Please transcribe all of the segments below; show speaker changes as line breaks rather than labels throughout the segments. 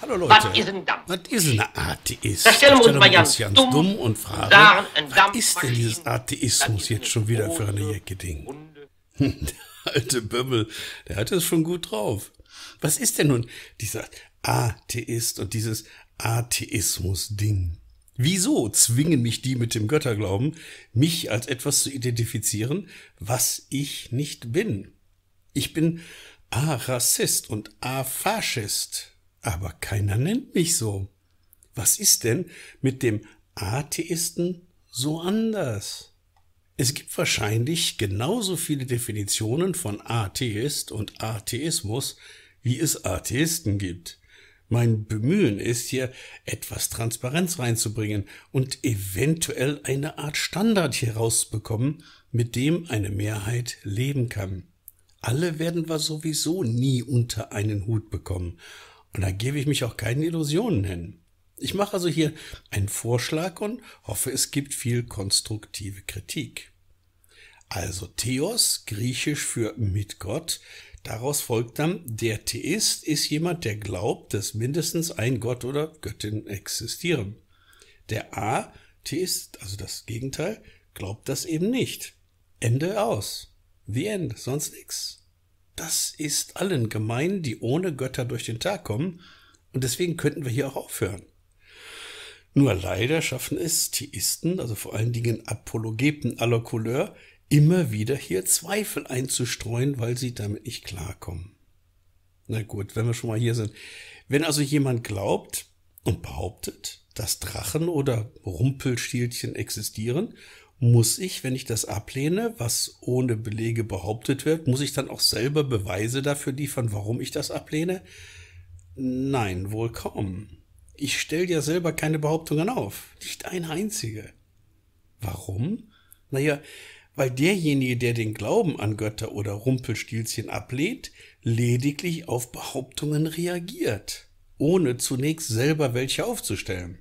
Hallo Leute. Was ist ein Dampf? Was ist ein Atheist? Da stellen wir uns mal ganz, dumm, und fragen, was ist denn dieses Atheismus jetzt schon wieder für eine Jacke Ding? der alte Böbel, der hat es schon gut drauf. Was ist denn nun dieser Atheist und dieses Atheismus-Ding? Wieso zwingen mich die mit dem Götterglauben, mich als etwas zu identifizieren, was ich nicht bin? Ich bin A-Rassist und A-Faschist aber keiner nennt mich so. Was ist denn mit dem Atheisten so anders? Es gibt wahrscheinlich genauso viele Definitionen von Atheist und Atheismus, wie es Atheisten gibt. Mein Bemühen ist hier, etwas Transparenz reinzubringen und eventuell eine Art Standard hier rauszubekommen, mit dem eine Mehrheit leben kann. Alle werden wir sowieso nie unter einen Hut bekommen. Und da gebe ich mich auch keinen Illusionen hin. Ich mache also hier einen Vorschlag und hoffe, es gibt viel konstruktive Kritik. Also Theos, griechisch für mit Gott, daraus folgt dann, der Theist ist jemand, der glaubt, dass mindestens ein Gott oder Göttin existieren. Der A-Theist, also das Gegenteil, glaubt das eben nicht. Ende aus. The End, sonst nichts das ist allen gemein, die ohne Götter durch den Tag kommen, und deswegen könnten wir hier auch aufhören. Nur leider schaffen es Theisten, also vor allen Dingen Apologeten aller Couleur, immer wieder hier Zweifel einzustreuen, weil sie damit nicht klarkommen. Na gut, wenn wir schon mal hier sind. Wenn also jemand glaubt und behauptet, dass Drachen oder Rumpelstielchen existieren muss ich, wenn ich das ablehne, was ohne Belege behauptet wird, muss ich dann auch selber Beweise dafür liefern, warum ich das ablehne? Nein, wohl kaum. Ich stelle ja selber keine Behauptungen auf. Nicht eine einzige. Warum? Naja, weil derjenige, der den Glauben an Götter oder Rumpelstilzchen ablehnt, lediglich auf Behauptungen reagiert, ohne zunächst selber welche aufzustellen.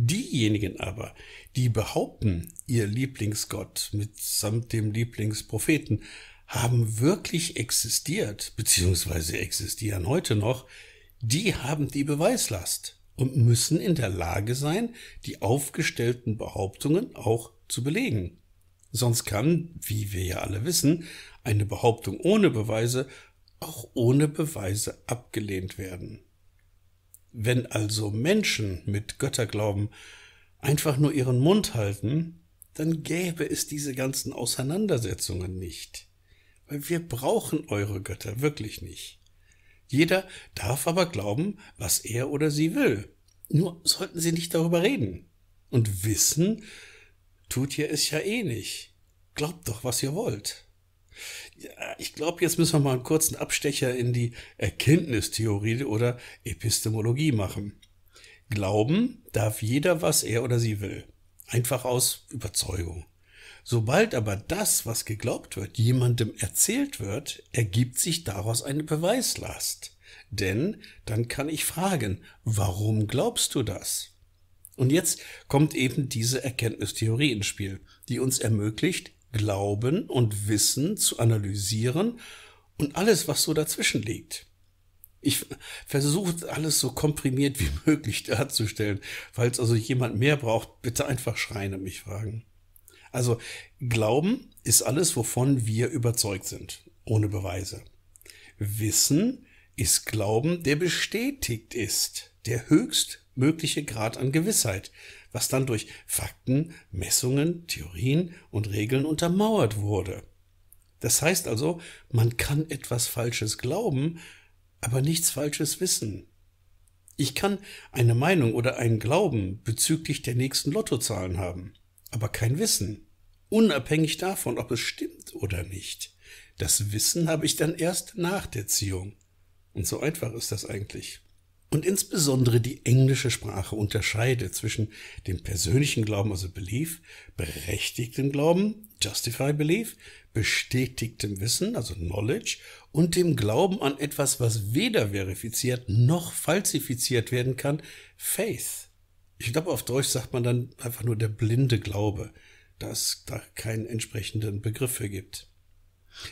Diejenigen aber, die behaupten, ihr Lieblingsgott mitsamt dem Lieblingspropheten haben wirklich existiert, beziehungsweise existieren heute noch, die haben die Beweislast und müssen in der Lage sein, die aufgestellten Behauptungen auch zu belegen. Sonst kann, wie wir ja alle wissen, eine Behauptung ohne Beweise auch ohne Beweise abgelehnt werden. Wenn also Menschen mit Götterglauben einfach nur ihren Mund halten, dann gäbe es diese ganzen Auseinandersetzungen nicht. Weil wir brauchen eure Götter wirklich nicht. Jeder darf aber glauben, was er oder sie will. Nur sollten sie nicht darüber reden. Und wissen, tut ihr es ja eh nicht. Glaubt doch, was ihr wollt. Ja, ich glaube, jetzt müssen wir mal einen kurzen Abstecher in die Erkenntnistheorie oder Epistemologie machen. Glauben darf jeder, was er oder sie will. Einfach aus Überzeugung. Sobald aber das, was geglaubt wird, jemandem erzählt wird, ergibt sich daraus eine Beweislast. Denn dann kann ich fragen, warum glaubst du das? Und jetzt kommt eben diese Erkenntnistheorie ins Spiel, die uns ermöglicht, Glauben und Wissen zu analysieren und alles, was so dazwischen liegt. Ich versuche alles so komprimiert wie möglich darzustellen. Falls also jemand mehr braucht, bitte einfach schreien und mich fragen. Also Glauben ist alles, wovon wir überzeugt sind, ohne Beweise. Wissen ist Glauben, der bestätigt ist, der höchstmögliche Grad an Gewissheit was dann durch Fakten, Messungen, Theorien und Regeln untermauert wurde. Das heißt also, man kann etwas Falsches glauben, aber nichts Falsches wissen. Ich kann eine Meinung oder einen Glauben bezüglich der nächsten Lottozahlen haben, aber kein Wissen, unabhängig davon, ob es stimmt oder nicht. Das Wissen habe ich dann erst nach der Ziehung. Und so einfach ist das eigentlich. Und insbesondere die englische Sprache unterscheidet zwischen dem persönlichen Glauben, also Belief, berechtigtem Glauben, Justify Belief, bestätigtem Wissen, also Knowledge, und dem Glauben an etwas, was weder verifiziert noch falsifiziert werden kann, Faith. Ich glaube, auf Deutsch sagt man dann einfach nur der blinde Glaube, da es da keinen entsprechenden Begriff für gibt.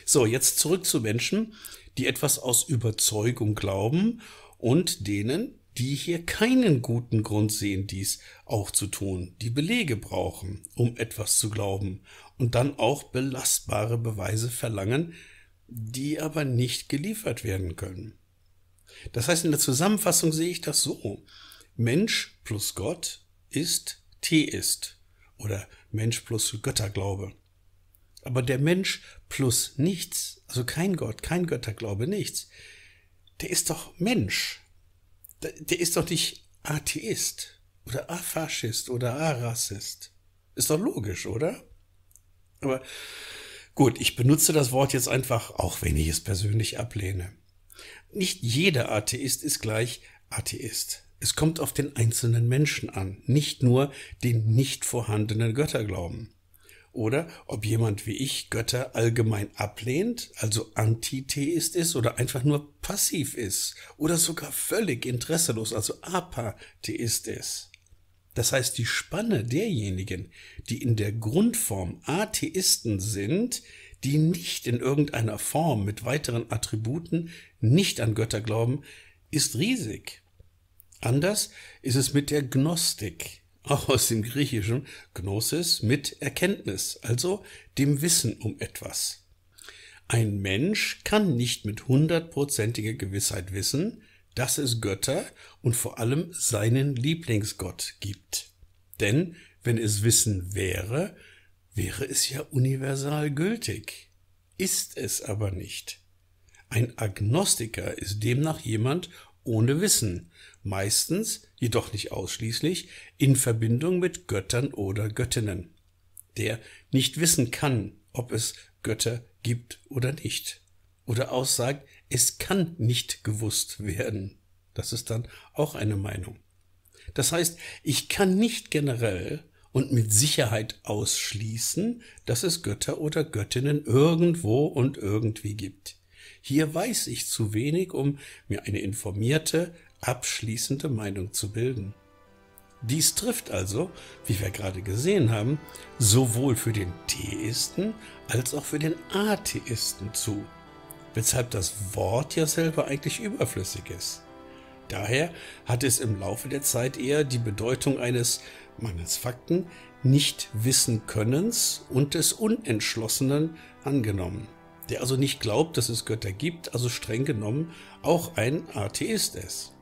So, jetzt zurück zu Menschen, die etwas aus Überzeugung glauben und denen, die hier keinen guten Grund sehen, dies auch zu tun, die Belege brauchen, um etwas zu glauben und dann auch belastbare Beweise verlangen, die aber nicht geliefert werden können. Das heißt, in der Zusammenfassung sehe ich das so. Mensch plus Gott ist Theist oder Mensch plus Götterglaube. Aber der Mensch plus nichts, also kein Gott, kein Götterglaube, nichts, der ist doch Mensch. Der, der ist doch nicht Atheist oder Afaschist oder Arassist. Ist doch logisch, oder? Aber gut, ich benutze das Wort jetzt einfach, auch wenn ich es persönlich ablehne. Nicht jeder Atheist ist gleich Atheist. Es kommt auf den einzelnen Menschen an, nicht nur den nicht vorhandenen Götterglauben oder ob jemand wie ich Götter allgemein ablehnt, also Antitheist ist oder einfach nur passiv ist oder sogar völlig interesselos, also Apatheist ist. Das heißt, die Spanne derjenigen, die in der Grundform Atheisten sind, die nicht in irgendeiner Form mit weiteren Attributen nicht an Götter glauben, ist riesig. Anders ist es mit der Gnostik auch aus dem griechischen Gnosis mit Erkenntnis, also dem Wissen um etwas. Ein Mensch kann nicht mit hundertprozentiger Gewissheit wissen, dass es Götter und vor allem seinen Lieblingsgott gibt. Denn wenn es Wissen wäre, wäre es ja universal gültig. Ist es aber nicht. Ein Agnostiker ist demnach jemand ohne Wissen, meistens, jedoch nicht ausschließlich, in Verbindung mit Göttern oder Göttinnen. Der nicht wissen kann, ob es Götter gibt oder nicht. Oder aussagt, es kann nicht gewusst werden. Das ist dann auch eine Meinung. Das heißt, ich kann nicht generell und mit Sicherheit ausschließen, dass es Götter oder Göttinnen irgendwo und irgendwie gibt. Hier weiß ich zu wenig, um mir eine informierte, abschließende Meinung zu bilden. Dies trifft also, wie wir gerade gesehen haben, sowohl für den Theisten als auch für den Atheisten zu, weshalb das Wort ja selber eigentlich überflüssig ist. Daher hat es im Laufe der Zeit eher die Bedeutung eines mangels Fakten, nicht wissen Könnens und des Unentschlossenen angenommen der also nicht glaubt, dass es Götter gibt, also streng genommen auch ein Atheist ist.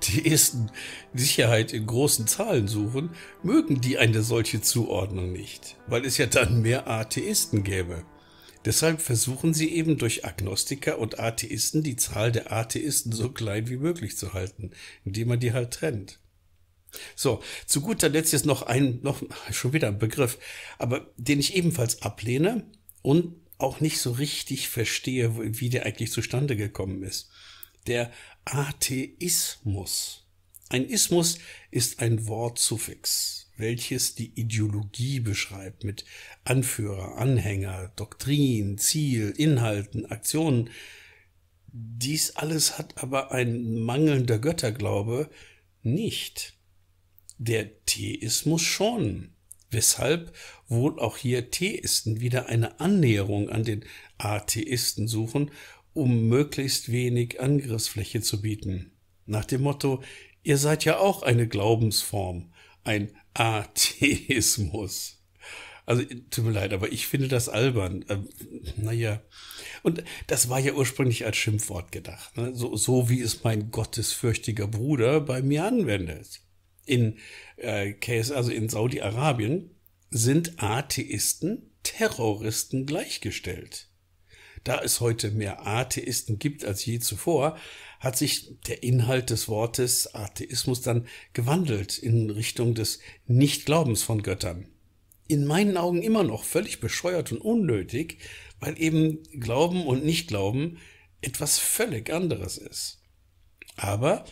Theisten Sicherheit in großen Zahlen suchen, mögen die eine solche Zuordnung nicht, weil es ja dann mehr Atheisten gäbe. Deshalb versuchen sie eben durch Agnostiker und Atheisten die Zahl der Atheisten so klein wie möglich zu halten, indem man die halt trennt. So, zu guter Letzt jetzt noch ein, noch schon wieder ein Begriff, aber den ich ebenfalls ablehne, und auch nicht so richtig verstehe, wie der eigentlich zustande gekommen ist. Der Atheismus. Ein Ismus ist ein Wortsuffix, welches die Ideologie beschreibt mit Anführer, Anhänger, Doktrin, Ziel, Inhalten, Aktionen. Dies alles hat aber ein mangelnder Götterglaube nicht. Der Theismus schon weshalb wohl auch hier Theisten wieder eine Annäherung an den Atheisten suchen, um möglichst wenig Angriffsfläche zu bieten. Nach dem Motto, ihr seid ja auch eine Glaubensform, ein Atheismus. Also, tut mir leid, aber ich finde das albern. Ähm, naja. Und das war ja ursprünglich als Schimpfwort gedacht. Ne? So, so wie es mein gottesfürchtiger Bruder bei mir anwendet in, äh, also in Saudi-Arabien, sind Atheisten Terroristen gleichgestellt. Da es heute mehr Atheisten gibt als je zuvor, hat sich der Inhalt des Wortes Atheismus dann gewandelt in Richtung des Nichtglaubens von Göttern. In meinen Augen immer noch völlig bescheuert und unnötig, weil eben Glauben und Nichtglauben etwas völlig anderes ist. Aber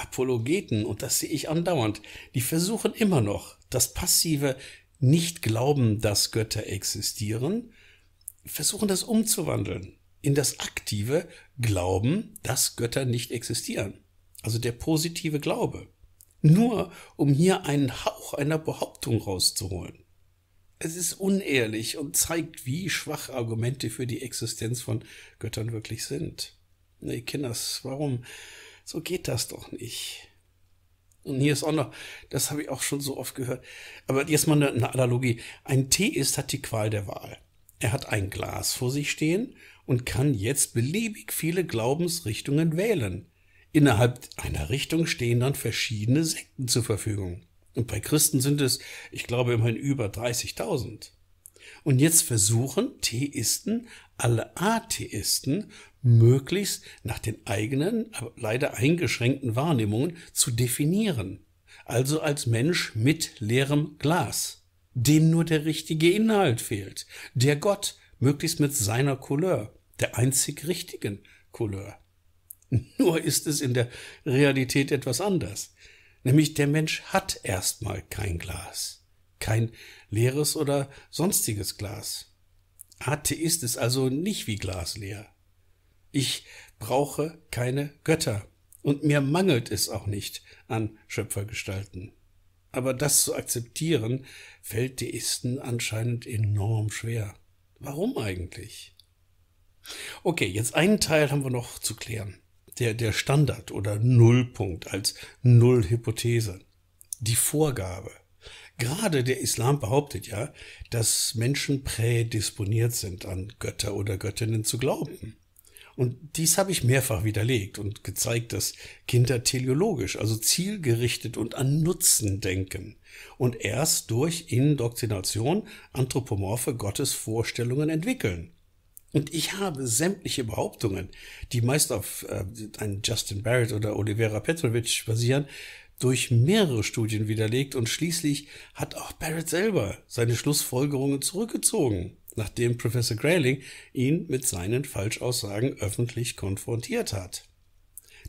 Apologeten, und das sehe ich andauernd, die versuchen immer noch, das passive Nicht-Glauben, dass Götter existieren, versuchen das umzuwandeln in das aktive Glauben, dass Götter nicht existieren. Also der positive Glaube. Nur um hier einen Hauch einer Behauptung rauszuholen. Es ist unehrlich und zeigt, wie schwach Argumente für die Existenz von Göttern wirklich sind. Nee, Kinders, warum? So geht das doch nicht. Und hier ist auch noch, das habe ich auch schon so oft gehört, aber jetzt mal eine, Analogie. Ein Tee hat die Qual der Wahl. Er hat ein Glas vor sich stehen und kann jetzt beliebig viele Glaubensrichtungen wählen. Innerhalb einer Richtung stehen dann verschiedene Sekten zur Verfügung. Und bei Christen sind es, ich glaube, immerhin über 30.000. Und jetzt versuchen Theisten, alle Atheisten möglichst nach den eigenen, aber leider eingeschränkten Wahrnehmungen zu definieren. Also als Mensch mit leerem Glas, dem nur der richtige Inhalt fehlt, der Gott, möglichst mit seiner Couleur, der einzig richtigen Couleur. Nur ist es in der Realität etwas anders. Nämlich der Mensch hat erstmal kein Glas, kein leeres oder sonstiges Glas. Atheist ist also nicht wie Glas leer. Ich brauche keine Götter und mir mangelt es auch nicht an Schöpfergestalten. Aber das zu akzeptieren, fällt Deisten anscheinend enorm schwer. Warum eigentlich? Okay, jetzt einen Teil haben wir noch zu klären. Der, der Standard oder Nullpunkt als Nullhypothese. Die Vorgabe. Gerade der Islam behauptet ja, dass Menschen prädisponiert sind, an Götter oder Göttinnen zu glauben. Und dies habe ich mehrfach widerlegt und gezeigt, dass Kinder teleologisch, also zielgerichtet und an Nutzen denken und erst durch Indoktrination anthropomorphe Gottesvorstellungen entwickeln. Und ich habe sämtliche Behauptungen, die meist auf äh, einen Justin Barrett oder Olivera Petrovic basieren, durch mehrere Studien widerlegt und schließlich hat auch Barrett selber seine Schlussfolgerungen zurückgezogen nachdem Professor Grayling ihn mit seinen Falschaussagen öffentlich konfrontiert hat.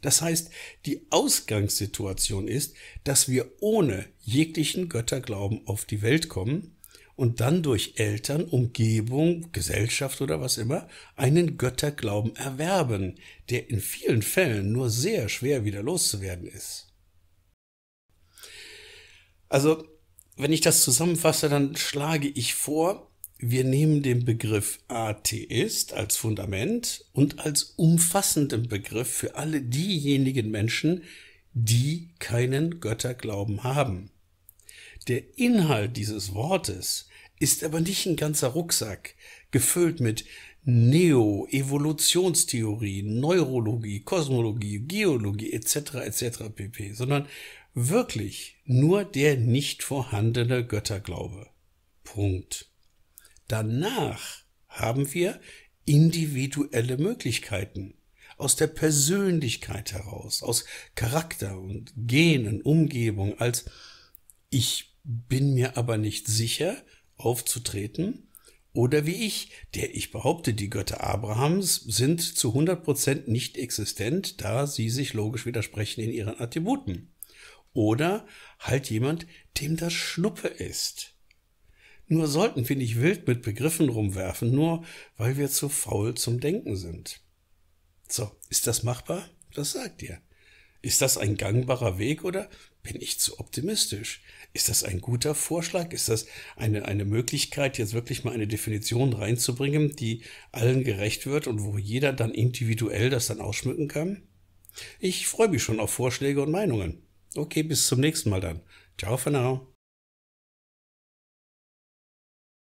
Das heißt, die Ausgangssituation ist, dass wir ohne jeglichen Götterglauben auf die Welt kommen und dann durch Eltern, Umgebung, Gesellschaft oder was immer einen Götterglauben erwerben, der in vielen Fällen nur sehr schwer wieder loszuwerden ist. Also, wenn ich das zusammenfasse, dann schlage ich vor, wir nehmen den Begriff Atheist als Fundament und als umfassenden Begriff für alle diejenigen Menschen, die keinen Götterglauben haben. Der Inhalt dieses Wortes ist aber nicht ein ganzer Rucksack, gefüllt mit Neo, Evolutionstheorie, Neurologie, Kosmologie, Geologie etc. etc. pp, sondern wirklich nur der nicht vorhandene Götterglaube. Punkt. Danach haben wir individuelle Möglichkeiten aus der Persönlichkeit heraus, aus Charakter und Genen, Umgebung, als ich bin mir aber nicht sicher aufzutreten oder wie ich, der ich behaupte, die Götter Abrahams sind zu 100% nicht existent, da sie sich logisch widersprechen in ihren Attributen. Oder halt jemand, dem das Schnuppe ist. Nur sollten wir nicht wild mit Begriffen rumwerfen, nur weil wir zu faul zum Denken sind. So, ist das machbar? Was sagt ihr? Ist das ein gangbarer Weg oder bin ich zu optimistisch? Ist das ein guter Vorschlag? Ist das eine, eine Möglichkeit, jetzt wirklich mal eine Definition reinzubringen, die allen gerecht wird und wo jeder dann individuell das dann ausschmücken kann? Ich freue mich schon auf Vorschläge und Meinungen. Okay, bis zum nächsten Mal dann. Ciao for now.